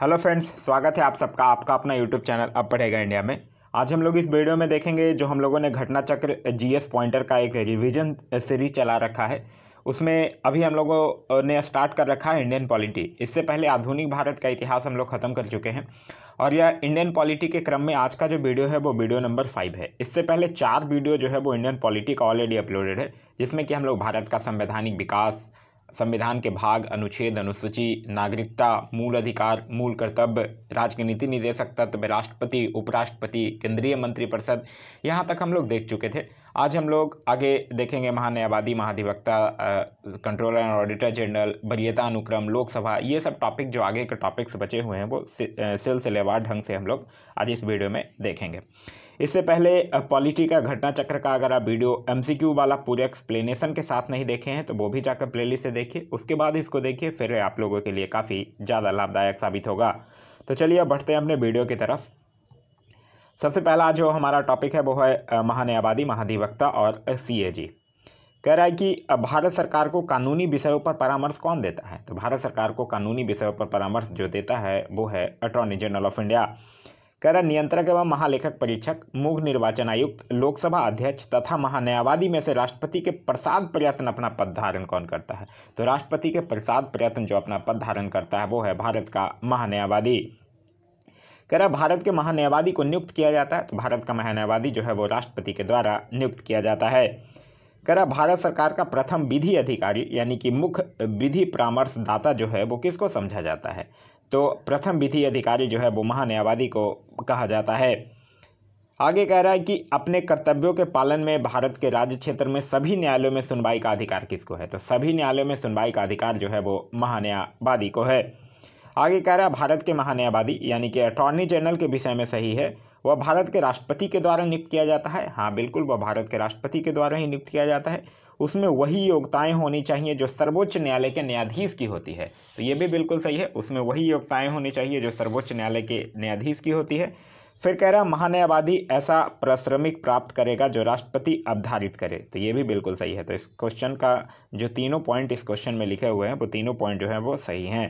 hello friends स्वागत है आप सबका आपका अपना यूट्यूब चैनल अब पढ़ेगा इंडिया में आज हम लोग इस वीडियो में देखेंगे जो हम लोगों ने घटना चक्र जीएस पॉइंटर का एक रिवीजन सीरीज चला रखा है उसमें अभी हम लोगों ने स्टार्ट कर रखा है इंडियन पॉलिटी इससे पहले आधुनिक भारत का इतिहास हम लोग ख़त्म कर चुके हैं और यह इंडियन पॉलिटी के क्रम में आज का जो वीडियो है वो वीडियो नंबर फाइव है इससे पहले चार वीडियो जो है वो इंडियन पॉलिटी का ऑलरेडी अपलोडेड है जिसमें कि हम लोग भारत का संवैधानिक विकास संविधान के भाग अनुच्छेद अनुसूची नागरिकता मूल अधिकार मूल कर्तव्य राज्य के नीति निदेशक तत्व राष्ट्रपति उपराष्ट्रपति केंद्रीय मंत्रिपरिषद यहाँ तक हम लोग देख चुके थे आज हम लोग आगे देखेंगे महान्यायवादी महाधिवक्ता कंट्रोलर एंड ऑडिटर जनरल वरीयता अनुक्रम लोकसभा ये सब टॉपिक जो आगे के टॉपिक्स बचे हुए हैं वो सिलसिलेवार ढंग से हम लोग आज इस वीडियो में देखेंगे इससे पहले पॉलिटी का घटना चक्र का अगर आप वीडियो एमसीक्यू वाला पूरे एक्सप्लेनेशन के साथ नहीं देखे हैं तो वो भी जाकर प्लेलिस्ट से देखिए उसके बाद इसको देखिए फिर आप लोगों के लिए काफ़ी ज़्यादा लाभदायक साबित होगा तो चलिए अब बढ़ते हैं अपने वीडियो की तरफ सबसे पहला जो हमारा टॉपिक है वो है महान्यायवादी महाधिवक्ता और सी कह रहा है कि भारत सरकार को कानूनी विषयों पर परामर्श कौन देता है तो भारत सरकार को कानूनी विषयों पर परामर्श जो देता है वो है अटॉर्नी जनरल ऑफ इंडिया कह रहा नियंत्रक एवं महालेखक परीक्षक मुख्य निर्वाचन आयुक्त लोकसभा अध्यक्ष तथा महान्यायवादी में से राष्ट्रपति के प्रसाद प्रयत्न अपना पद धारण कौन करता है तो राष्ट्रपति के प्रसाद प्रयत्न जो अपना पद धारण करता है वो है भारत का महान्यायवादी कह रहा भारत के महान्यायवादी को नियुक्त किया जाता है तो भारत का महान्यायवादी जो है वो राष्ट्रपति के द्वारा नियुक्त किया जाता है कह रहा भारत सरकार का प्रथम विधि अधिकारी यानी कि मुख्य विधि परामर्शदाता जो है वो किसको समझा जाता है तो प्रथम विधि अधिकारी जो है वो महान्यायवादी को कहा जाता है आगे कह रहा है कि अपने कर्तव्यों के पालन में भारत के राज्य क्षेत्र में सभी न्यायालयों में सुनवाई का अधिकार किसको है तो सभी न्यायालयों में सुनवाई का अधिकार जो है वो महान्यायवादी को है आगे कह रहा है भारत के महान्यायवादी यानी कि अटॉर्नी जनरल के विषय में सही है वह भारत के राष्ट्रपति के द्वारा नियुक्त किया जाता है हाँ बिल्कुल वह भारत के राष्ट्रपति के द्वारा ही नियुक्त किया जाता है उसमें वही योग्यताएं होनी चाहिए जो सर्वोच्च न्यायालय के न्यायाधीश की होती है तो ये भी बिल्कुल सही है उसमें वही योग्यताएं होनी चाहिए जो सर्वोच्च न्यायालय के न्यायाधीश की होती है फिर कह रहा महान्यायवादी ऐसा प्रश्रमिक प्राप्त करेगा जो राष्ट्रपति अवधारित करे तो ये भी बिल्कुल सही है तो इस क्वेश्चन का जो तीनों पॉइंट इस क्वेश्चन में लिखे हुए हैं वो तीनों पॉइंट जो है वो सही हैं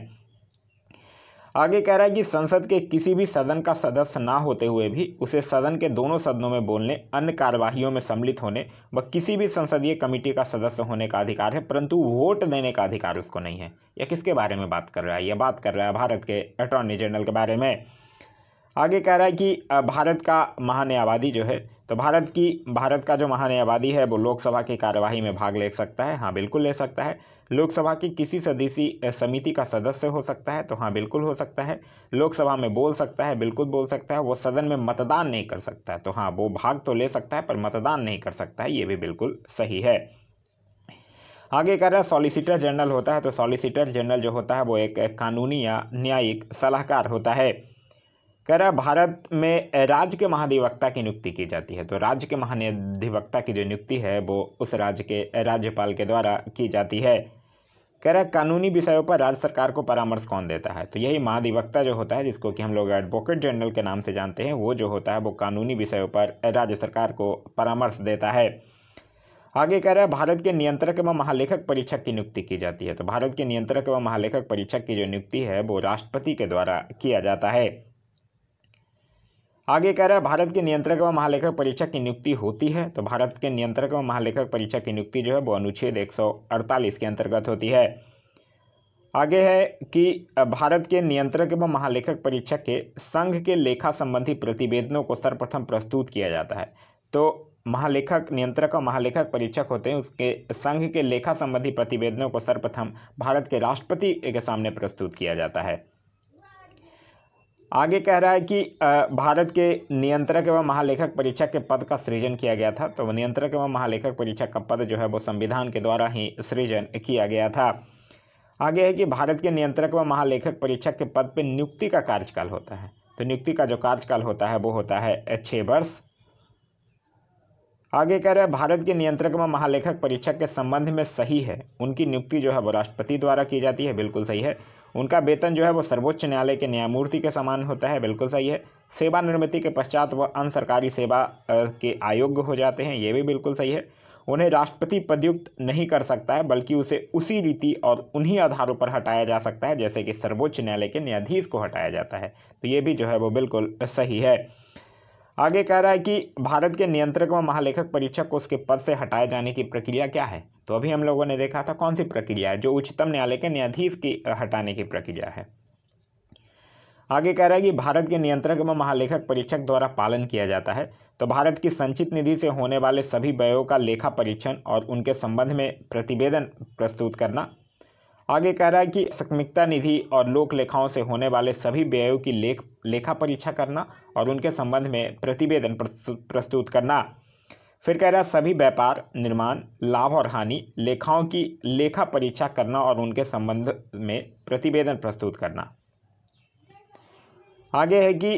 आगे कह रहा है कि संसद के किसी भी सदन का सदस्य ना होते हुए भी उसे सदन के दोनों सदनों में बोलने अन्य कार्यवाहियों में सम्मिलित होने व किसी भी संसदीय कमेटी का सदस्य होने का अधिकार है परंतु वोट देने का अधिकार उसको नहीं है यह किसके बारे में बात कर रहा है यह बात कर रहा है भारत के अटॉर्नी जनरल के बारे में आगे कह रहा है कि भारत का महान्यायवादी जो है तो भारत की भारत का जो आबादी है वो लोकसभा की कार्यवाही में भाग ले सकता है हाँ बिल्कुल ले सकता है लोकसभा की किसी सदस्य समिति का सदस्य हो सकता है तो हाँ बिल्कुल हो सकता है लोकसभा में बोल सकता है बिल्कुल बोल सकता है वो सदन में मतदान नहीं कर सकता है तो हाँ वो भाग तो ले सकता है पर मतदान नहीं कर सकता है ये भी बिल्कुल सही है आगे कह रहा है सॉलिसिटर जनरल होता है तो सॉलिसिटर जनरल जो होता है वो एक कानूनी या न्यायिक सलाहकार होता है कह रहा है भारत में राज्य के महाधिवक्ता की नियुक्ति की जाती है तो राज्य के महाधिवक्ता की जो नियुक्ति है वो उस राज्य के राज्यपाल के द्वारा की जाती है कह रहा है कानूनी विषयों पर राज्य सरकार को परामर्श कौन देता है तो यही महाधिवक्ता जो होता है जिसको कि हम लोग एडवोकेट जनरल के नाम से जानते हैं वो जो होता है वो कानूनी विषयों पर राज्य सरकार को परामर्श देता है आगे कह रहा है भारत के नियंत्रक एवं महालेखक परीक्षक की नियुक्ति की जाती है तो भारत के नियंत्रक एवं महालेखक परीक्षक की जो नियुक्ति है वो राष्ट्रपति के द्वारा किया जाता है आगे कह रहा है भारत के नियंत्रक एवं महालेखक परीक्षक की नियुक्ति होती है तो भारत के नियंत्रक एवं महालेखक परीक्षक की नियुक्ति जो है वो अनुच्छेद एक के अंतर्गत होती है आगे है कि भारत के नियंत्रक एवं महालेखक परीक्षक के संघ के लेखा संबंधी प्रतिवेदनों को सर्वप्रथम प्रस्तुत किया जाता है तो महालेखक नियंत्रक और महालेखक परीक्षक होते हैं उसके संघ के लेखा संबंधी प्रतिवेदनों को सर्वप्रथम भारत के राष्ट्रपति के सामने प्रस्तुत किया जाता है आगे कह रहा है कि भारत के नियंत्रक एवं महालेखक परीक्षक के पद का सृजन किया गया था तो नियंत्रक एवं महालेखक परीक्षा का पद जो है वो संविधान के द्वारा ही सृजन किया गया था आगे है कि भारत के नियंत्रक व महालेखक परीक्षक के पद पर नियुक्ति का कार्यकाल होता है तो नियुक्ति का जो कार्यकाल होता है वो होता है छः वर्ष आगे कह रहे हैं भारत के नियंत्रक व महालेखक परीक्षक के संबंध में सही है उनकी नियुक्ति जो है वो राष्ट्रपति द्वारा की जाती है बिल्कुल सही है उनका वेतन जो है वो सर्वोच्च न्यायालय के न्यायमूर्ति के समान होता है बिल्कुल सही है सेवा निर्मिति के पश्चात वह अन्य सरकारी सेवा के आयोग्य हो जाते हैं ये भी बिल्कुल सही है उन्हें राष्ट्रपति पदयुक्त नहीं कर सकता है बल्कि उसे उसी रीति और उन्हीं आधारों पर हटाया जा सकता है जैसे कि सर्वोच्च न्यायालय के न्यायाधीश को हटाया जाता है तो ये भी जो है वो बिल्कुल सही है आगे कह रहा है कि भारत के नियंत्रक व महालेखक परीक्षक को उसके पद से हटाए जाने की प्रक्रिया क्या है तो अभी हम लोगों ने देखा था कौन सी प्रक्रिया है जो उच्चतम न्यायालय के न्यायाधीश की हटाने की प्रक्रिया है आगे कह रहा है कि भारत के नियंत्रक व महालेखक परीक्षक द्वारा पालन किया जाता है तो भारत की संचित निधि से होने वाले सभी व्ययों का लेखा परीक्षण और उनके संबंध में प्रतिवेदन प्रस्तुत करना आगे कह रहा है कि सकमिकता निधि और लोक लेखाओं से होने वाले सभी व्ययों की लेख लेखा परीक्षा करना और उनके संबंध में प्रतिवेदन प्रस्तुत करना फिर कह रहा है सभी व्यापार निर्माण लाभ और हानि लेखाओं की लेखा परीक्षा करना और उनके संबंध में प्रतिवेदन प्रस्तुत करना आगे है कि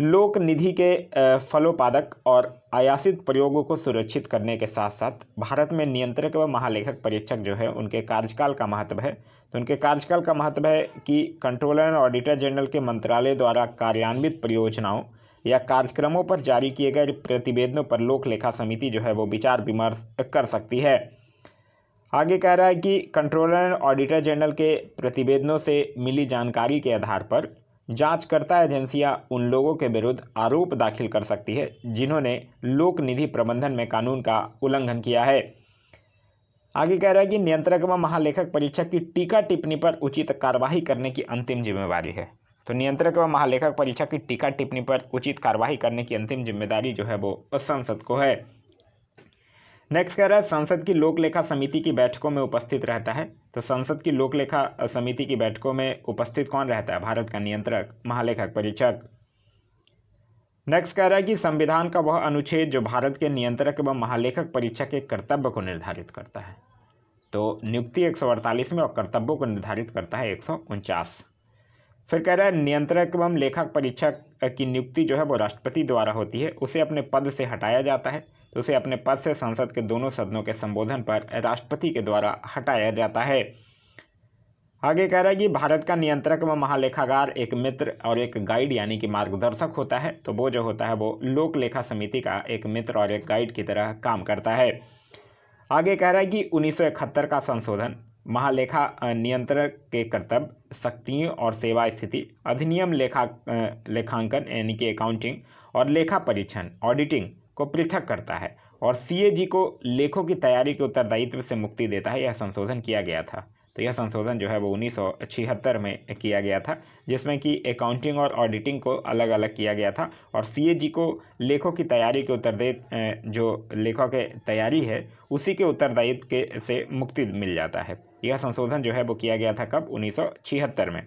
लोक निधि के फलोपादक और आयासित प्रयोगों को सुरक्षित करने के साथ साथ भारत में नियंत्रक व महालेखक परीक्षक जो है उनके कार्यकाल का महत्व है तो उनके कार्यकाल का महत्व है कि कंट्रोलर एंड ऑडिटर जनरल के मंत्रालय द्वारा कार्यान्वित परियोजनाओं या कार्यक्रमों पर जारी किए गए प्रतिवेदनों पर लोक लेखा समिति जो है वो विचार विमर्श कर सकती है आगे कह रहा है कि कंट्रोलर एंड ऑडिटर जनरल के प्रतिवेदनों से मिली जानकारी के आधार पर जांचकर्ता एजेंसियां उन लोगों के विरुद्ध आरोप दाखिल कर सकती है जिन्होंने लोक निधि प्रबंधन में कानून का उल्लंघन किया है आगे कह रहा है कि नियंत्रक व महालेखक परीक्षक की टीका टिप्पणी पर उचित कार्यवाही करने की अंतिम जिम्मेवारी है तो नियंत्रक व महालेखक परीक्षक की टीका टिप्पणी पर उचित कार्यवाही करने की अंतिम जिम्मेदारी जो है वो संसद को है नेक्स्ट कह रहा है संसद की लोकलेखा समिति की बैठकों में उपस्थित रहता है तो संसद की लोकलेखा समिति की बैठकों में उपस्थित कौन रहता है भारत का नियंत्रक महालेखक परीक्षक नेक्स्ट कह रहा है कि संविधान का वह अनुच्छेद जो भारत के नियंत्रक एवं महालेखक परीक्षक के कर्तव्य को निर्धारित करता है तो नियुक्ति एक में और कर्तव्यों को निर्धारित करता है एक फिर कह रहा है नियंत्रक एवं लेखक परीक्षक की नियुक्ति जो है वो राष्ट्रपति द्वारा होती है उसे अपने पद से हटाया जाता है तो उसे अपने पद से संसद के दोनों सदनों के संबोधन पर राष्ट्रपति के द्वारा हटाया जाता है आगे कह रहा है कि भारत का नियंत्रक व महालेखागार एक मित्र और एक गाइड यानी कि मार्गदर्शक होता है तो वो जो होता है वो लोक लेखा समिति का एक मित्र और एक गाइड की तरह काम करता है आगे कह रहा है कि उन्नीस का संशोधन महालेखा नियंत्रक के कर्तव्य शक्तियों और सेवा स्थिति अधिनियम लेखा लेखांकन यानी कि अकाउंटिंग और लेखा परीक्षण ऑडिटिंग को पृथक करता है और सीएजी को लेखों की तैयारी के उत्तरदायित्व से मुक्ति देता है यह संशोधन किया गया था तो यह संशोधन जो है वो उन्नीस में किया गया था जिसमें कि अकाउंटिंग और ऑडिटिंग को अलग अलग किया गया था और सी को लेखों की तैयारी के उत्तरदायित्व जो लेखों के तैयारी है उसी के उत्तरदायित्व के से मुक्ति मिल जाता है यह संशोधन जो है वो किया गया था कब उन्नीस में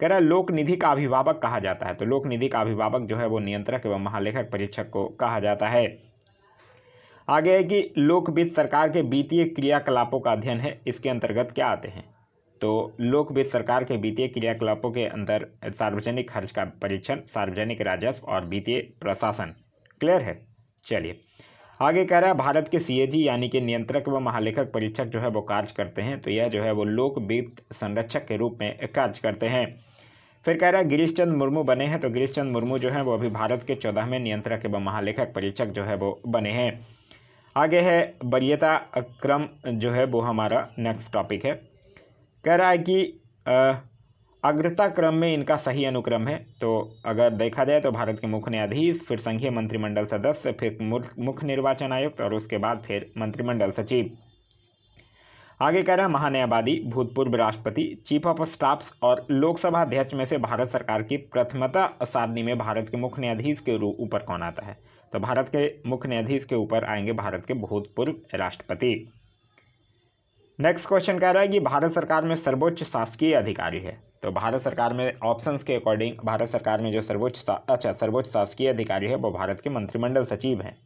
कह रहा है लोक निधि का अभिभावक कहा जाता है तो लोक निधि का अभिभावक जो है वो नियंत्रक एवं महालेखक परीक्षक को कहा जाता है आगे है कि लोक वित्त सरकार के वित्तीय क्रियाकलापों का अध्ययन है इसके अंतर्गत क्या आते हैं तो लोक वित्त सरकार के वित्तीय क्रियाकलापों के अंदर सार्वजनिक खर्च का परीक्षण सार्वजनिक राजस्व और वित्तीय प्रशासन क्लियर है चलिए आगे कह रहा है भारत के सीएजी यानी कि नियंत्रक व महालेखक परीक्षक जो है वो कार्य करते हैं तो यह जो है वो लोक वित्त संरक्षक के रूप में कार्य करते हैं फिर कह रहा है गिरीश चंद मुर्मू बने हैं तो गिरीश चंद मुर्मू जो है वो अभी भारत के चौदहवें नियंत्रक एवं महालेखक परीक्षक जो है वो बने हैं आगे है वरीयता क्रम जो है वो हमारा नेक्स्ट टॉपिक है कह रहा है कि अग्रता क्रम में इनका सही अनुक्रम है तो अगर देखा जाए तो भारत के मुख्य न्यायाधीश फिर संघीय मंत्रिमंडल सदस्य फिर मुख्य निर्वाचन आयुक्त और उसके बाद फिर मंत्रिमंडल सचिव आगे कह रहा है महान्यायवादी भूतपूर्व राष्ट्रपति चीफ ऑफ स्टाफ और लोकसभा अध्यक्ष में से भारत सरकार की प्रथमता सारणी में भारत के मुख्य न्यायाधीश के ऊपर कौन आता है तो भारत के मुख्य न्यायाधीश के ऊपर आएंगे भारत के भूतपूर्व राष्ट्रपति नेक्स्ट क्वेश्चन कह रहा है कि भारत सरकार में सर्वोच्च शासकीय अधिकारी है तो भारत सरकार में ऑप्शंस के अकॉर्डिंग भारत सरकार में जो सर्वोच्च अच्छा सर्वोच्च शासकीय अधिकारी है वो भारत के मंत्रिमंडल सचिव हैं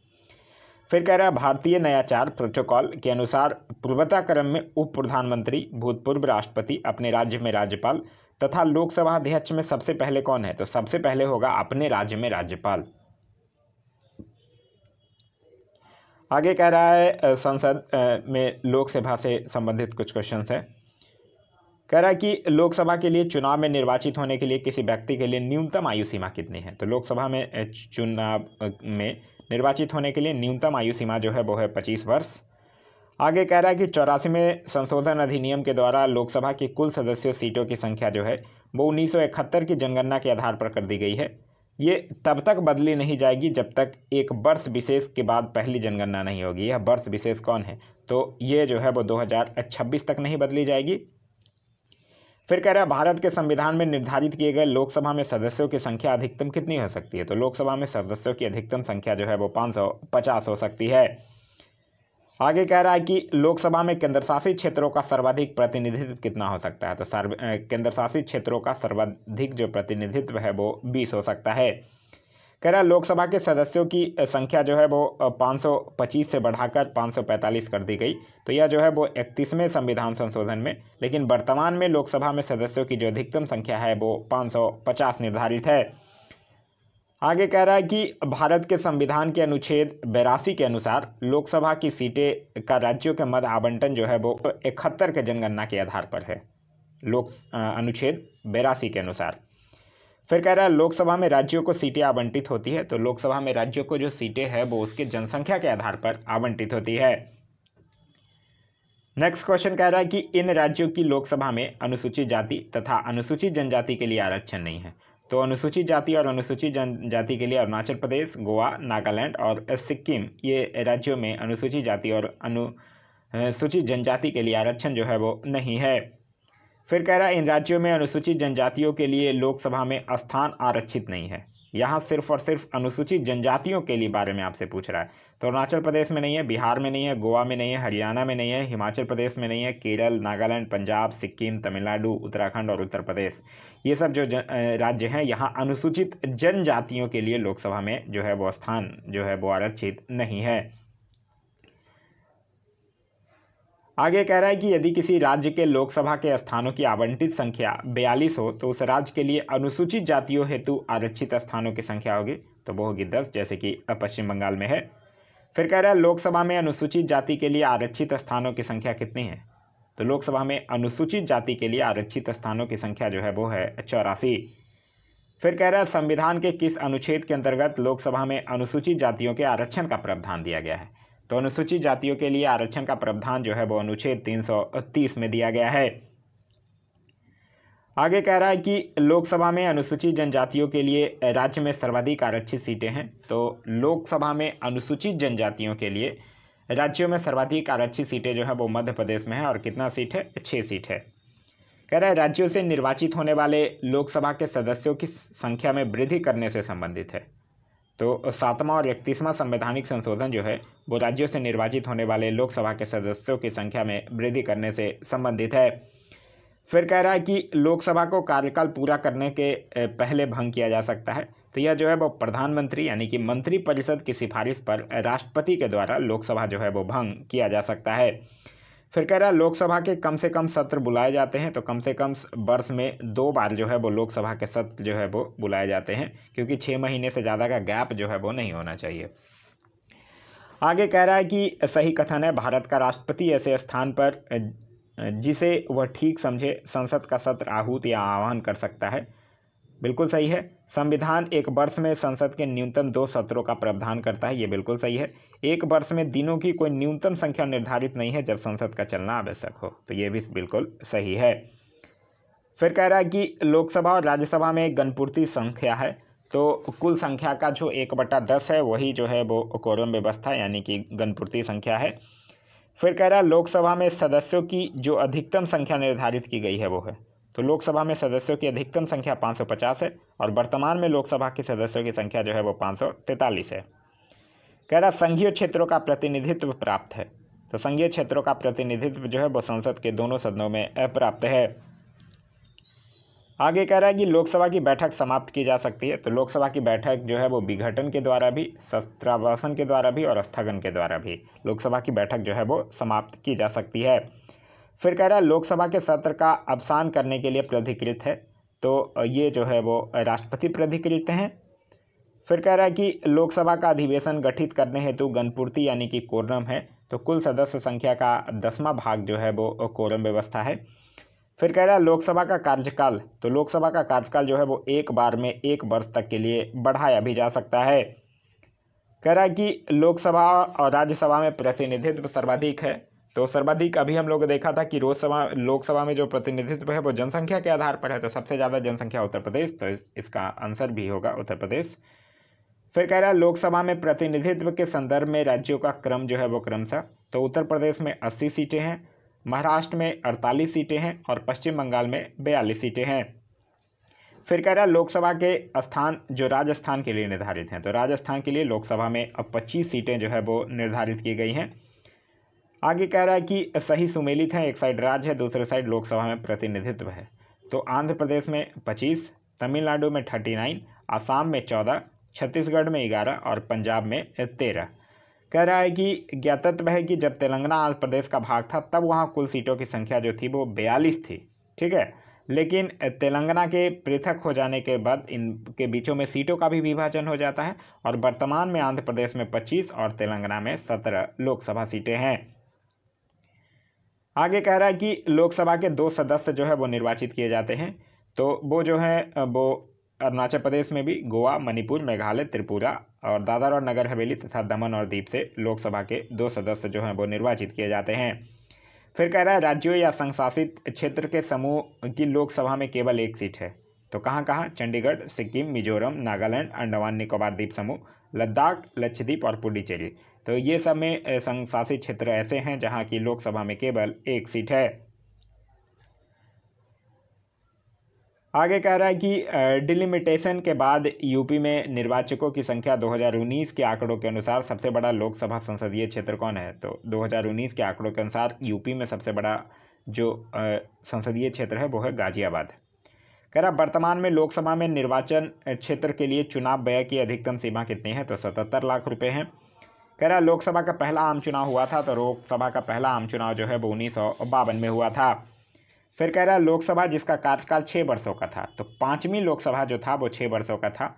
फिर कह रहा है भारतीय नयाचार प्रोटोकॉल के अनुसार पूर्वता क्रम में उप प्रधानमंत्री भूतपूर्व राष्ट्रपति अपने राज्य में राज्यपाल तथा लोकसभा अध्यक्ष में सबसे पहले कौन है तो सबसे पहले होगा अपने राज्य में राज्यपाल आगे कह रहा है संसद में लोकसभा से संबंधित कुछ क्वेश्चंस है कह रहा है कि लोकसभा के लिए चुनाव में निर्वाचित होने के लिए किसी व्यक्ति के लिए न्यूनतम आयु सीमा कितनी है तो लोकसभा में चुनाव में निर्वाचित होने के लिए न्यूनतम आयु सीमा जो है वो है पच्चीस वर्ष आगे कह रहा है कि चौरासीवें संशोधन अधिनियम के द्वारा लोकसभा की कुल सदस्यों सीटों की संख्या जो है वो उन्नीस की जनगणना के आधार पर कर दी गई है ये तब तक बदली नहीं जाएगी जब तक एक वर्ष विशेष के बाद पहली जनगणना नहीं होगी यह वर्ष विशेष कौन है तो ये जो है वो दो तक नहीं बदली जाएगी फिर कह रहा है भारत के संविधान में निर्धारित किए गए लोकसभा में सदस्यों की संख्या अधिकतम कितनी हो सकती है तो लोकसभा में सदस्यों की अधिकतम संख्या जो है वो पाँच सौ पचास हो सकती है आगे कह रहा है कि लोकसभा में केंद्रशासित क्षेत्रों का सर्वाधिक प्रतिनिधित्व कितना हो सकता है तो सर्व केंद्रशासित क्षेत्रों का सर्वाधिक जो प्रतिनिधित्व है वो बीस हो सकता है कह रहा है लोकसभा के सदस्यों की संख्या जो है वो 525 से बढ़ाकर 545 कर दी गई तो यह जो है वो इकतीसवें संविधान संशोधन में लेकिन वर्तमान में लोकसभा में सदस्यों की जो अधिकतम संख्या है वो 550 निर्धारित है आगे कह रहा है कि भारत के संविधान के अनुच्छेद बेरासी के अनुसार लोकसभा की सीटें का राज्यों के मध आवंटन जो है वो इकहत्तर के जनगणना के आधार पर है लोक अनुच्छेद बेरासी के अनुसार फिर कह रहा है लोकसभा में राज्यों को सीटें आवंटित होती है तो लोकसभा में राज्यों को जो सीटें हैं वो उसके जनसंख्या के आधार पर आवंटित होती है नेक्स्ट क्वेश्चन कह रहा है कि इन राज्यों की लोकसभा में अनुसूचित जाति तथा अनुसूचित जनजाति के लिए आरक्षण नहीं है तो अनुसूचित जाति और अनुसूचित जनजाति के लिए अरुणाचल प्रदेश गोवा नागालैंड और सिक्किम ये राज्यों में अनुसूचित जाति और अनुसूचित जनजाति के लिए आरक्षण जो है वो नहीं है फिर कह रहा है इन राज्यों में अनुसूचित जनजातियों के लिए लोकसभा में स्थान आरक्षित नहीं है यहाँ सिर्फ और सिर्फ अनुसूचित जनजातियों के लिए बारे में आपसे पूछ रहा है तो अरुणाचल प्रदेश में नहीं है बिहार में नहीं है गोवा में नहीं है हरियाणा में नहीं है हिमाचल प्रदेश में नहीं है केरल नागालैंड पंजाब सिक्किम तमिलनाडु उत्तराखंड और उत्तर प्रदेश ये सब जो राज्य हैं यहाँ अनुसूचित जनजातियों के लिए लोकसभा में जो है वो स्थान जो है वो आरक्षित नहीं है आगे कह रहा है कि यदि किसी राज्य के लोकसभा के स्थानों की आवंटित संख्या बयालीस हो तो उस राज्य के लिए अनुसूचित जातियों हेतु आरक्षित स्थानों की संख्या होगी तो वो होगी दस जैसे कि पश्चिम बंगाल में है फिर कह रहा है लोकसभा में अनुसूचित जाति के लिए आरक्षित स्थानों की संख्या कितनी है तो लोकसभा में अनुसूचित जाति के लिए आरक्षित स्थानों की संख्या जो है वो है चौरासी फिर कह रहा है संविधान के किस अनुच्छेद के अंतर्गत लोकसभा में अनुसूचित जातियों के आरक्षण का प्रावधान दिया गया है तो अनुसूचित जातियों के लिए आरक्षण का प्रावधान जो है वो अनुच्छेद तीन में दिया गया है आगे कह रहा है कि लोकसभा में अनुसूचित जनजातियों के लिए राज्य में सर्वाधिक आरक्षित सीटें हैं तो लोकसभा में अनुसूचित जनजातियों के लिए राज्यों में सर्वाधिक आरक्षित सीटें जो है वो मध्य प्रदेश में है और कितना सीट है छः सीट है कह रहा है राज्यों से निर्वाचित होने वाले लोकसभा के सदस्यों की संख्या में वृद्धि करने से संबंधित है तो सातवां और इकतीसवां संवैधानिक संशोधन जो है वो राज्यों से निर्वाचित होने वाले लोकसभा के सदस्यों की संख्या में वृद्धि करने से संबंधित है फिर कह रहा है कि लोकसभा को कार्यकाल पूरा करने के पहले भंग किया जा सकता है तो यह जो है वो प्रधानमंत्री यानी कि मंत्रिपरिषद की सिफारिश पर राष्ट्रपति के द्वारा लोकसभा जो है वो भंग किया जा सकता है फिर कह रहा है लोकसभा के कम से कम सत्र बुलाए जाते हैं तो कम से कम वर्ष में दो बार जो है वो लोकसभा के सत्र जो है वो बुलाए जाते हैं क्योंकि छः महीने से ज़्यादा का गैप जो है वो नहीं होना चाहिए आगे कह रहा है कि सही कथन है भारत का राष्ट्रपति ऐसे स्थान पर जिसे वह ठीक समझे संसद का सत्र आहूत या आह्वान कर सकता है बिल्कुल सही है संविधान एक वर्ष में संसद के न्यूनतम दो सत्रों का प्रावधान करता है ये बिल्कुल सही है एक वर्ष में दिनों की कोई न्यूनतम संख्या निर्धारित नहीं है जब संसद का चलना आवश्यक हो तो ये भी बिल्कुल सही है फिर कह रहा है कि लोकसभा और राज्यसभा में गणपूर्ति संख्या है तो कुल संख्या का जो एक बटा दस है वही जो है वो कोरम व्यवस्था यानी कि गणपूर्ति संख्या है फिर कह रहा है लोकसभा में सदस्यों की जो अधिकतम संख्या निर्धारित की गई है वो है तो लोकसभा में सदस्यों की अधिकतम संख्या पचास है और वर्तमान में लोकसभा के सदस्यों की संख्या जो है वो तैंतालीस है कह रहा संघीय क्षेत्रों का प्रतिनिधित्व प्राप्त है तो संघीय क्षेत्रों का प्रतिनिधित्व जो है वो संसद के दोनों सदनों में अप्राप्त है आगे कह रहा है कि लोकसभा की बैठक समाप्त की जा सकती है तो लोकसभा की बैठक जो है वो विघटन के द्वारा भी शस्त्रावासन के द्वारा भी और स्थगन के द्वारा भी लोकसभा की बैठक जो है वो समाप्त की जा सकती है फिर कह रहा है लोकसभा के सत्र का अवसान करने के लिए प्राधिकृत है तो ये जो है वो राष्ट्रपति प्राधिकृत हैं फिर कह रहा है कि लोकसभा का अधिवेशन गठित करने हेतु गणपूर्ति यानी कि कोरम है तो कुल सदस्य संख्या का दसवां भाग जो है वो कोरम व्यवस्था है फिर कह रहा है लोकसभा का कार्यकाल तो लोकसभा का कार्यकाल जो है वो एक बार में एक वर्ष तक के लिए बढ़ाया भी जा सकता है कह रहा है कि लोकसभा और राज्यसभा में प्रतिनिधित्व सर्वाधिक है तो सर्वाधिक अभी हम लोग देखा था कि रोजसभा लोकसभा में जो प्रतिनिधित्व है वो जनसंख्या के आधार पर है तो सबसे ज़्यादा जनसंख्या उत्तर प्रदेश तो इसका आंसर भी होगा उत्तर प्रदेश फिर कह रहा है लोकसभा में प्रतिनिधित्व के संदर्भ में राज्यों का क्रम जो है वो क्रमशः तो उत्तर प्रदेश में अस्सी सीटें हैं महाराष्ट्र में अड़तालीस सीटें हैं और पश्चिम बंगाल में बयालीस सीटें हैं फिर कह रहा है लोकसभा के स्थान जो राजस्थान के लिए निर्धारित हैं तो राजस्थान के लिए लोकसभा में अब पच्चीस सीटें जो है वो निर्धारित की गई हैं आगे कह रहा है कि सही सुमेलित हैं एक साइड राज्य है दूसरे साइड लोकसभा में प्रतिनिधित्व है तो आंध्र प्रदेश में पच्चीस तमिलनाडु में थर्टी नाइन आसाम में चौदह छत्तीसगढ़ में ग्यारह और पंजाब में तेरह कह रहा है कि ज्ञातत्व है कि जब तेलंगाना आंध्र प्रदेश का भाग था तब वहाँ कुल सीटों की संख्या जो थी वो बयालीस थी ठीक है लेकिन तेलंगाना के पृथक हो जाने के बाद इनके बीचों में सीटों का भी विभाजन हो जाता है और वर्तमान में आंध्र प्रदेश में पच्चीस और तेलंगाना में सत्रह लोकसभा सीटें हैं आगे कह रहा है कि लोकसभा के दो सदस्य जो है वो निर्वाचित किए जाते हैं तो वो जो है वो अरुणाचल प्रदेश में भी गोवा मणिपुर मेघालय त्रिपुरा और दादर और नगर हवेली तथा दमन और दीप से लोकसभा के दो सदस्य जो हैं वो निर्वाचित किए जाते हैं फिर कह रहा है राज्यों या संशासित क्षेत्र के समूह की लोकसभा में केवल एक सीट है तो कहाँ कहाँ चंडीगढ़ सिक्किम मिजोरम नागालैंड अंडमान निकोबार द्वीप समूह लद्दाख लक्षद्वीप और पुडुचेरी तो ये सब में संशासित क्षेत्र ऐसे हैं जहाँ की लोकसभा में केवल एक सीट है आगे कह रहा है कि डिलिमिटेशन के बाद यूपी में निर्वाचकों की संख्या 2019 के आंकड़ों के अनुसार सबसे बड़ा लोकसभा संसदीय क्षेत्र कौन है तो 2019 के आंकड़ों के अनुसार यूपी में सबसे बड़ा जो संसदीय क्षेत्र है वो है गाजियाबाद कह रहा वर्तमान में लोकसभा में निर्वाचन क्षेत्र के लिए चुनाव व्यय की अधिकतम सीमा कितनी है तो सतहत्तर लाख रुपये हैं कह रहा लोकसभा का पहला आम चुनाव हुआ था तो लोकसभा का पहला आम चुनाव जो है वो उन्नीस में हुआ था फिर कह रहा है लोकसभा जिसका कार्यकाल छः वर्षों का था तो पाँचवीं लोकसभा जो था वो छः वर्षों का था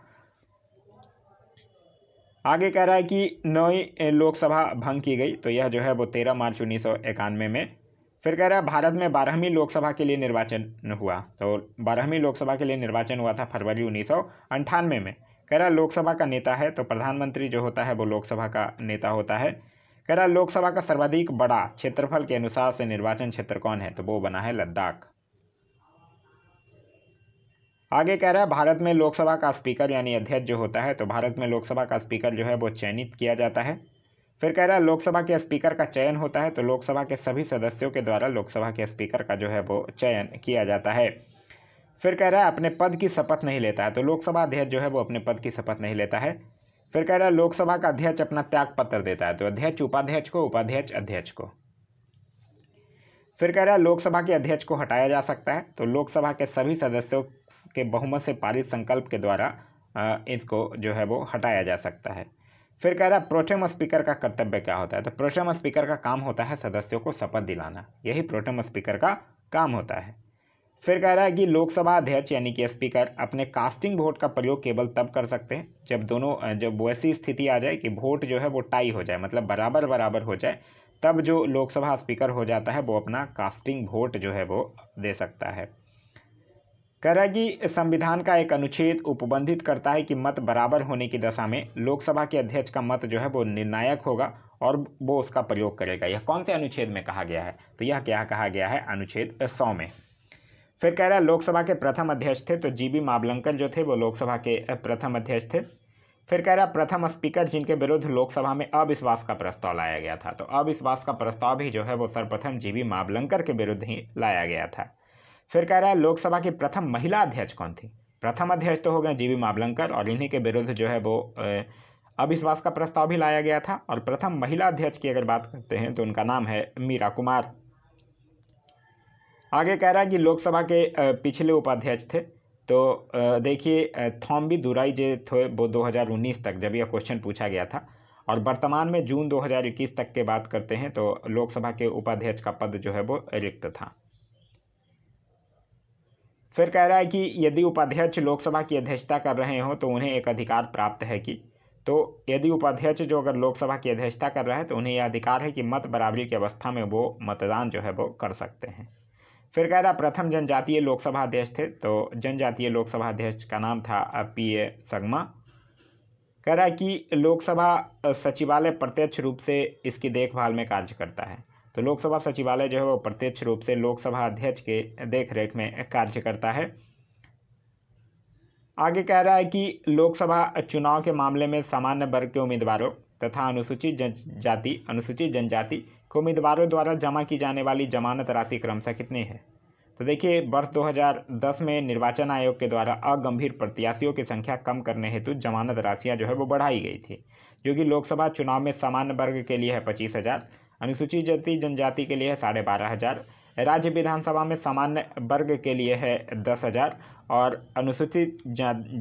आगे कह रहा है कि नई लोकसभा भंग की गई तो यह जो है वो तेरह मार्च उन्नीस सौ इक्यानवे में फिर कह रहा है भारत में बारहवीं लोकसभा के लिए निर्वाचन हुआ तो बारहवीं लोकसभा के लिए निर्वाचन हुआ था फरवरी उन्नीस सौ अंठानवे में कह रहा है लोकसभा का नेता है तो प्रधानमंत्री जो होता है वो लोकसभा का नेता होता है कह रहा लोकसभा का सर्वाधिक बड़ा क्षेत्रफल के अनुसार से निर्वाचन क्षेत्र कौन है तो वो बना है लद्दाख आगे कह रहा है भारत में लोकसभा का स्पीकर यानी अध्यक्ष जो होता है तो भारत में लोकसभा का स्पीकर जो है वो चयनित किया जाता है फिर कह रहा है लोकसभा के स्पीकर का चयन होता है तो लोकसभा के सभी सदस्यों के द्वारा लोकसभा के स्पीकर का जो है वो चयन किया जाता है फिर कह रहा है अपने पद की शपथ नहीं लेता है तो लोकसभा अध्यक्ष जो है वो अपने पद की शपथ नहीं लेता है फिर कह रहा है लोकसभा का अध्यक्ष अपना त्याग पत्र देता है तो अध्यक्ष उपाध्यक्ष को उपाध्यक्ष अध्यक्ष को फिर कह रहा है लोकसभा के अध्यक्ष को हटाया जा सकता है तो लोकसभा के सभी सदस्यों के बहुमत से पारित संकल्प के द्वारा इसको जो है वो हटाया जा सकता है फिर कह रहा है प्रोटेम स्पीकर का कर्तव्य क्या होता है तो प्रोटेम स्पीकर का काम होता है सदस्यों को शपथ दिलाना यही प्रोटेम स्पीकर का काम होता है फिर कह रहा है कि लोकसभा अध्यक्ष यानी कि स्पीकर अपने कास्टिंग वोट का प्रयोग केवल तब कर सकते हैं जब दोनों जब वैसी स्थिति आ जाए कि वोट जो है वो टाई हो जाए मतलब बराबर बराबर हो जाए तब जो लोकसभा स्पीकर हो जाता है वो अपना कास्टिंग वोट जो है वो दे सकता है कह रहा है कि संविधान का एक अनुच्छेद उपबंधित करता है कि मत बराबर होने की दशा में लोकसभा के अध्यक्ष का मत जो है वो निर्णायक होगा और वो उसका प्रयोग करेगा यह कौन से अनुच्छेद में कहा गया है तो यह क्या कहा गया है अनुच्छेद सौ में फिर कह रहा है लोकसभा के प्रथम अध्यक्ष थे तो जी बी मावलंकर जो थे वो लोकसभा के प्रथम अध्यक्ष थे फिर कह रहा है प्रथम स्पीकर जिनके विरुद्ध लोकसभा में अविश्वास का प्रस्ताव लाया गया था तो अविश्वास का प्रस्ताव भी जो है वो सर्वप्रथम जी बी मावलंकर के विरुद्ध ही लाया गया था फिर कह रहा है लोकसभा की प्रथम महिला अध्यक्ष कौन थी प्रथम अध्यक्ष तो हो गए जी बी मावलंकर और इन्हीं के विरुद्ध जो है वो अविश्वास का प्रस्ताव भी लाया गया था और प्रथम महिला अध्यक्ष की अगर बात करते हैं तो उनका नाम है मीरा कुमार आगे कह रहा है कि लोकसभा के पिछले उपाध्यक्ष थे तो देखिए थॉम्बी दुराई जे थे वो 2019 तक जब यह क्वेश्चन पूछा गया था और वर्तमान में जून 2021 तक के बात करते हैं तो लोकसभा के उपाध्यक्ष का पद जो है वो रिक्त था फिर कह रहा है कि यदि उपाध्यक्ष लोकसभा की अध्यक्षता कर रहे हो तो उन्हें एक अधिकार प्राप्त है कि तो यदि उपाध्यक्ष जो अगर लोकसभा की अध्यक्षता कर रहा है तो उन्हें यह अधिकार है कि मत बराबरी की अवस्था में वो मतदान जो है वो कर सकते हैं फिर कह रहा प्रथम जनजातीय लोकसभा अध्यक्ष थे तो जनजातीय लोकसभा अध्यक्ष का नाम था पी ए संगमा कह रहा है कि लोकसभा सचिवालय प्रत्यक्ष रूप से इसकी देखभाल में कार्य करता है तो लोकसभा सचिवालय जो है वो प्रत्यक्ष रूप से लोकसभा अध्यक्ष के देखरेख में कार्य करता है आगे कह रहा है कि लोकसभा चुनाव के मामले में सामान्य वर्ग के उम्मीदवारों तथा अनुसूचित जनजाति अनुसूचित जनजाति उम्मीदवारों द्वारा जमा की जाने वाली जमानत राशि क्रमशः कितनी है तो देखिए वर्ष 2010 में निर्वाचन आयोग के द्वारा अगंभीर प्रत्याशियों की संख्या कम करने हेतु जमानत राशियां जो है वो बढ़ाई गई थी जो कि लोकसभा चुनाव में सामान्य वर्ग के लिए है पच्चीस हज़ार अनुसूचित जाति जनजाति के लिए है साढ़े बारह हज़ार राज्य विधानसभा में सामान्य वर्ग के लिए है दस हज़ार और अनुसूचित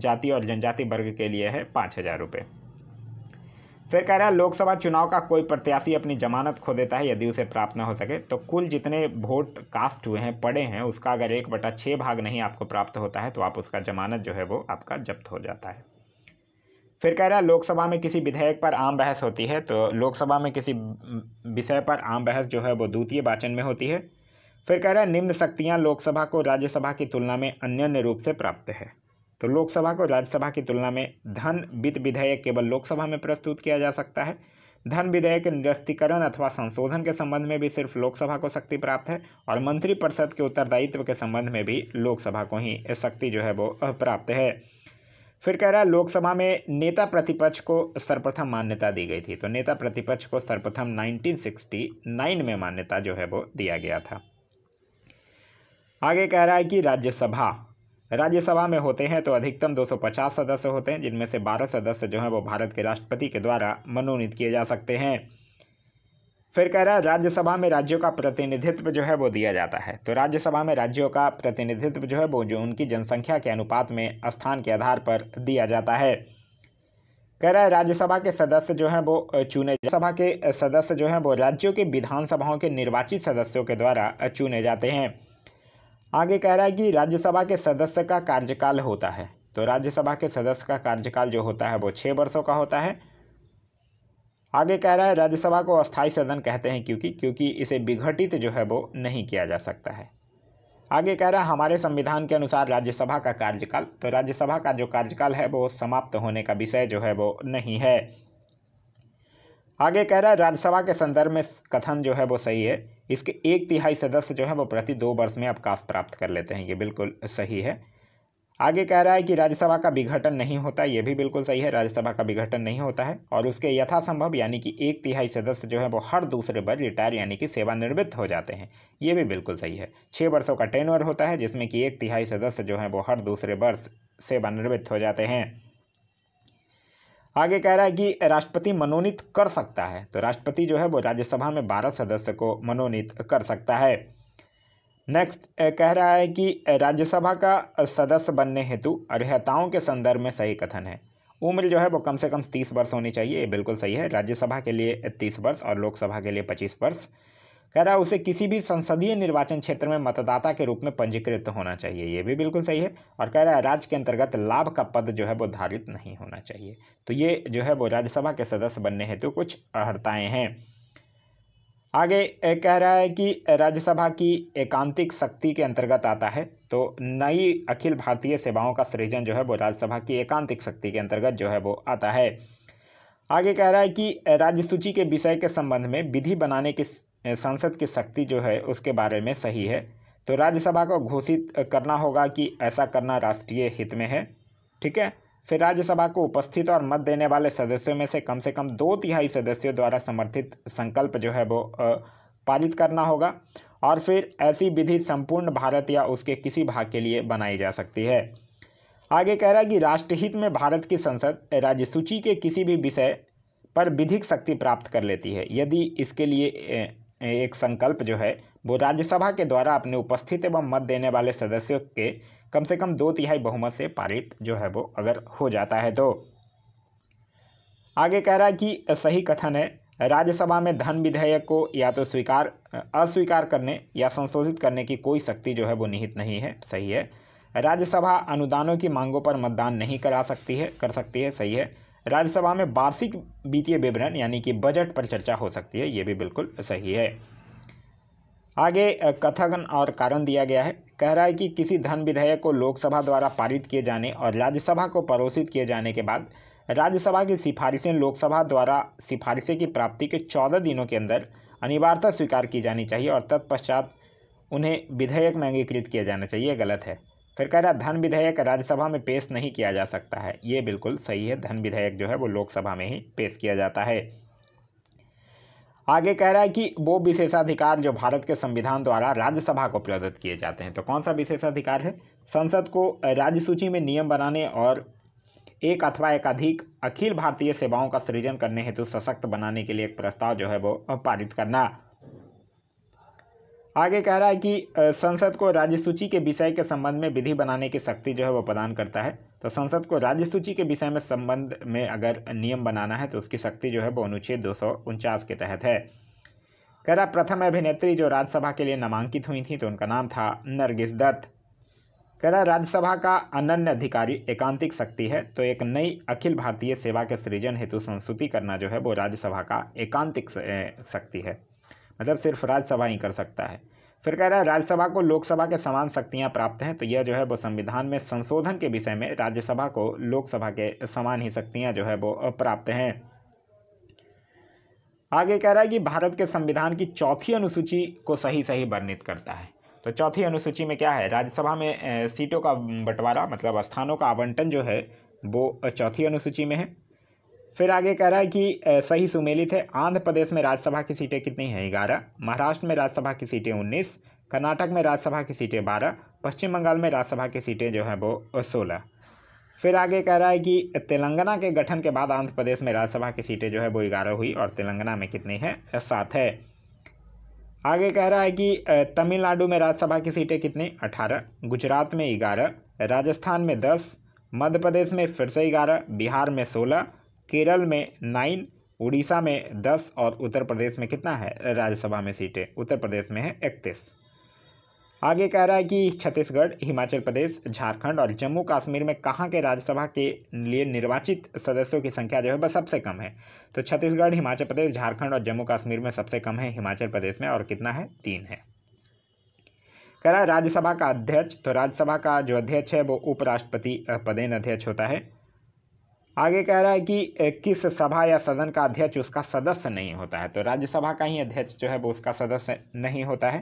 जाति और जनजाति वर्ग के लिए है पाँच हज़ार रुपये फिर कह रहा है लोकसभा चुनाव का कोई प्रत्याशी अपनी जमानत खो देता है यदि उसे प्राप्त न हो सके तो कुल जितने वोट कास्ट हुए हैं पड़े हैं उसका अगर एक बटा छः भाग नहीं आपको प्राप्त होता है तो आप उसका जमानत जो है वो आपका जब्त हो जाता है फिर कह रहा है लोकसभा में किसी विधेयक पर आम बहस होती है तो लोकसभा में किसी विषय पर आम बहस जो है वो द्वितीय वाचन में होती है फिर कह रहा है निम्न शक्तियाँ लोकसभा को राज्यसभा की तुलना में अन्य रूप से प्राप्त है तो लोकसभा को राज्यसभा की तुलना में धन वित्त विधेयक केवल लोकसभा में प्रस्तुत किया जा सकता है धन विधेयक के निरस्तीकरण अथवा संशोधन के संबंध में भी सिर्फ लोकसभा को शक्ति प्राप्त है और मंत्रिपरिषद के उत्तरदायित्व के संबंध में भी लोकसभा को ही शक्ति जो है वो प्राप्त है फिर कह रहा है लोकसभा में नेता प्रतिपक्ष को सर्वप्रथम मान्यता दी गई थी तो नेता प्रतिपक्ष को सर्वप्रथम 1969 में मान्यता जो है वो दिया गया था आगे कह रहा है कि राज्यसभा राज्यसभा में होते हैं तो अधिकतम 250 सदस्य होते हैं जिनमें से 12 सदस्य जो हैं वो भारत के राष्ट्रपति के द्वारा मनोनीत किए जा सकते हैं फिर कह रहा है राज्यसभा में राज्यों का प्रतिनिधित्व जो है वो दिया जाता है तो राज्यसभा में राज्यों का प्रतिनिधित्व जो है वो जो उनकी जनसंख्या के अनुपात में स्थान के आधार पर दिया जाता है कह रहा है राज्यसभा के सदस्य जो हैं वो चुने सभा के सदस्य जो हैं वो राज्यों के विधानसभाओं के निर्वाचित सदस्यों के द्वारा चुने जाते हैं आगे कह रहा है कि राज्यसभा के सदस्य का कार्यकाल होता है तो राज्यसभा के सदस्य का कार्यकाल जो होता है वो छः वर्षों का होता है आगे कह रहा है राज्यसभा को अस्थायी सदन कहते हैं क्योंकि क्योंकि इसे विघटित जो है वो नहीं किया जा सकता है आगे कह रहा है हमारे संविधान के अनुसार राज्यसभा का कार्यकाल तो राज्यसभा का जो कार्यकाल है वो समाप्त होने का विषय जो है वो नहीं है आगे कह रहा है राज्यसभा के संदर्भ में कथन जो है वो सही है इसके एक तिहाई सदस्य जो है वो प्रति दो वर्ष में अवकाश प्राप्त कर लेते हैं ये बिल्कुल सही है आगे कह रहा है कि राज्यसभा का विघटन नहीं होता ये भी बिल्कुल सही है राज्यसभा का विघटन नहीं होता है और उसके यथासंभव यानी कि एक तिहाई सदस्य जो है वो हर दूसरे वर्ष रिटायर यानी कि सेवानिवृत्त हो जाते हैं ये भी बिल्कुल सही है छः वर्षों का टेनवर होता है जिसमें कि एक तिहाई सदस्य जो है वो हर दूसरे वर्ष सेवानिवृत्त हो जाते हैं आगे कह रहा है कि राष्ट्रपति मनोनीत कर सकता है तो राष्ट्रपति जो है वो राज्यसभा में बारह सदस्य को मनोनीत कर सकता है नेक्स्ट कह रहा है कि राज्यसभा का सदस्य बनने हेतु अर्हताओं के संदर्भ में सही कथन है उम्र जो है वो कम से कम तीस वर्ष होनी चाहिए ये बिल्कुल सही है राज्यसभा के लिए तीस वर्ष और लोकसभा के लिए पच्चीस वर्ष कह रहा है उसे किसी भी संसदीय निर्वाचन क्षेत्र में मतदाता के रूप में पंजीकृत होना चाहिए ये भी बिल्कुल सही है और कह रहा है राज्य के अंतर्गत लाभ का पद जो है वो धारित नहीं होना चाहिए तो ये जो है वो राज्यसभा के सदस्य बनने हेतु तो कुछ अर्ताएँ हैं आगे कह रहा है कि राज्यसभा की एकांतिक शक्ति के अंतर्गत आता है तो नई अखिल भारतीय सेवाओं का सृजन जो है वो राज्यसभा की एकांतिक शक्ति के अंतर्गत जो है वो आता है आगे कह रहा है कि राज्य सूची के विषय के संबंध में विधि बनाने की संसद की शक्ति जो है उसके बारे में सही है तो राज्यसभा को घोषित करना होगा कि ऐसा करना राष्ट्रीय हित में है ठीक है फिर राज्यसभा को उपस्थित और मत देने वाले सदस्यों में से कम से कम दो तिहाई सदस्यों द्वारा समर्थित संकल्प जो है वो पारित करना होगा और फिर ऐसी विधि संपूर्ण भारत या उसके किसी भाग के लिए बनाई जा सकती है आगे कह रहा है कि राष्ट्रहित में भारत की संसद राज्य सूची के किसी भी विषय पर विधिक शक्ति प्राप्त कर लेती है यदि इसके लिए एक संकल्प जो है वो राज्यसभा के द्वारा अपने उपस्थित एवं मत देने वाले सदस्यों के कम से कम दो तिहाई बहुमत से पारित जो है वो अगर हो जाता है तो आगे कह रहा है कि सही कथन है राज्यसभा में धन विधेयक को या तो स्वीकार अस्वीकार करने या संशोधित करने की कोई शक्ति जो है वो निहित नहीं है सही है राज्यसभा अनुदानों की मांगों पर मतदान नहीं करा सकती है कर सकती है सही है राज्यसभा में वार्षिक वित्तीय विवरण यानी कि बजट पर चर्चा हो सकती है ये भी बिल्कुल सही है आगे कथागन और कारण दिया गया है कह रहा है कि किसी धन विधेयक को लोकसभा द्वारा पारित किए जाने और राज्यसभा को परोसित किए जाने के बाद राज्यसभा की सिफारिशें लोकसभा द्वारा सिफारिशें की प्राप्ति के चौदह दिनों के अंदर अनिवार्यता स्वीकार की जानी चाहिए और तत्पश्चात उन्हें विधेयक में अंगीकृत किया जाना चाहिए गलत है फिर कह रहा धन विधेयक राज्यसभा में पेश नहीं किया जा सकता है ये बिल्कुल सही है धन विधेयक जो है वो लोकसभा में ही पेश किया जाता है आगे कह रहा है कि वो विशेषाधिकार जो भारत के संविधान द्वारा राज्यसभा को प्रदत्त किए जाते हैं तो कौन सा विशेषाधिकार है संसद को राज्य सूची में नियम बनाने और एक अथवा एकाधिक अखिल भारतीय सेवाओं का सृजन करने हेतु सशक्त बनाने के लिए एक प्रस्ताव जो है वो पारित करना आगे कह रहा है कि संसद को राज्य सूची के विषय के संबंध में विधि बनाने की शक्ति जो है वो प्रदान करता है तो संसद को राज्य सूची के विषय में संबंध में अगर नियम बनाना है तो उसकी शक्ति जो है वो अनुच्छेद दो के तहत है कह रहा प्रथम अभिनेत्री जो राज्यसभा के लिए नामांकित हुई थी तो उनका नाम था नरगिस दत्त कह रहा राज्यसभा का अनन्य अधिकारी एकांतिक शक्ति है तो एक नई अखिल भारतीय सेवा के सृजन हेतु संस्तुति करना जो है वो राज्यसभा का एकांतिक शक्ति है मतलब सिर्फ राज्यसभा ही कर सकता है फिर कह रहा है राज्यसभा को लोकसभा के समान शक्तियाँ प्राप्त हैं तो यह जो है वो संविधान में संशोधन के विषय में राज्यसभा को लोकसभा के समान ही शक्तियाँ जो है वो प्राप्त हैं आगे कह रहा है कि भारत के संविधान की चौथी अनुसूची को सही सही वर्णित करता है तो चौथी अनुसूची में क्या है राज्यसभा में सीटों का बंटवारा मतलब स्थानों का आवंटन जो है वो चौथी अनुसूची में है फिर आगे कह रहा है कि सही सुमेलित है आंध्र प्रदेश में राज्यसभा की सीटें कितनी हैं ग्यारह महाराष्ट्र में राज्यसभा की सीटें उन्नीस कर्नाटक में राज्यसभा की सीटें बारह पश्चिम बंगाल में राज्यसभा की सीटें जो हैं वो सोलह फिर आगे कह रहा है कि तेलंगाना के गठन के बाद आंध्र प्रदेश में राज्यसभा की सीटें जो है वो ग्यारह हुई और तेलंगाना में कितनी है सात है आगे कह रहा है कि तमिलनाडु में राज्यसभा की सीटें कितनी अठारह गुजरात में ग्यारह राजस्थान में दस मध्य प्रदेश में फिर से ग्यारह बिहार में सोलह केरल में नाइन उड़ीसा में दस और उत्तर प्रदेश में कितना है राज्यसभा में सीटें उत्तर प्रदेश में है इकतीस आगे कह रहा है कि छत्तीसगढ़ हिमाचल प्रदेश झारखंड और जम्मू कश्मीर में कहाँ के राज्यसभा के लिए निर्वाचित सदस्यों की संख्या जो है वह सबसे कम है तो छत्तीसगढ़ हिमाचल प्रदेश झारखंड और जम्मू कश्मीर में सबसे कम है हिमाचल प्रदेश में और कितना है तीन है कह रहा है राज्यसभा का अध्यक्ष तो राज्यसभा का जो अध्यक्ष है वो उपराष्ट्रपति पदेन अध्यक्ष होता है आगे कह रहा है कि किस सभा या सदन का अध्यक्ष उसका सदस्य नहीं होता है तो राज्यसभा का ही अध्यक्ष जो है वो उसका सदस्य नहीं होता है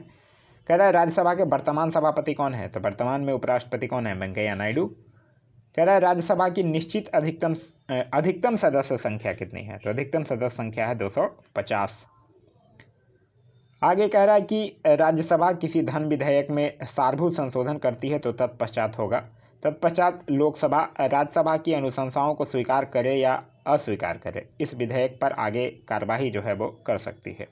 कह रहा है राज्यसभा के वर्तमान सभापति कौन है तो वर्तमान में उपराष्ट्रपति कौन है वेंकैया नायडू कह रहा है राज्यसभा की निश्चित अधिकतम अधिकतम सदस्य संख्या कितनी है तो अधिकतम सदस्य संख्या है दो आगे कह रहा है कि राज्यसभा किसी धन विधेयक में सार्वभूत संशोधन करती है तो तत्पश्चात होगा तत्पश्चात लोकसभा राज्यसभा की अनुशंसाओं को स्वीकार करे या अस्वीकार करे इस विधेयक पर आगे कार्यवाही जो है वो कर सकती है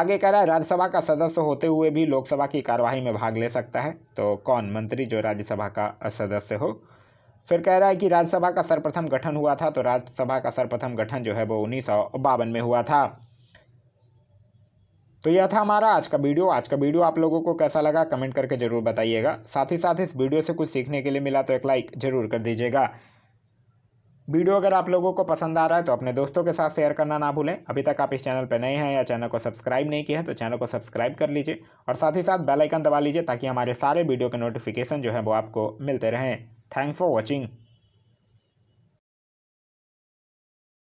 आगे कह रहा है राज्यसभा का सदस्य होते हुए भी लोकसभा की कार्यवाही में भाग ले सकता है तो कौन मंत्री जो राज्यसभा का सदस्य हो फिर कह रहा है कि राज्यसभा का सर्वप्रथम गठन हुआ था तो राज्यसभा का सर्वप्रथम गठन जो है वो उन्नीस में हुआ था तो यह था हमारा आज का वीडियो आज का वीडियो आप लोगों को कैसा लगा कमेंट करके जरूर बताइएगा साथ ही साथ इस वीडियो से कुछ सीखने के लिए मिला तो एक लाइक जरूर कर दीजिएगा वीडियो अगर आप लोगों को पसंद आ रहा है तो अपने दोस्तों के साथ शेयर करना ना भूलें अभी तक आप इस चैनल पर नए हैं या चैनल को सब्सक्राइब नहीं किए हैं तो चैनल को सब्सक्राइब कर लीजिए और साथ ही साथ बेल आइकन दबा लीजिए ताकि हमारे सारे वीडियो के नोटिफिकेशन जो है वो आपको मिलते रहें थैंक फॉर वॉचिंग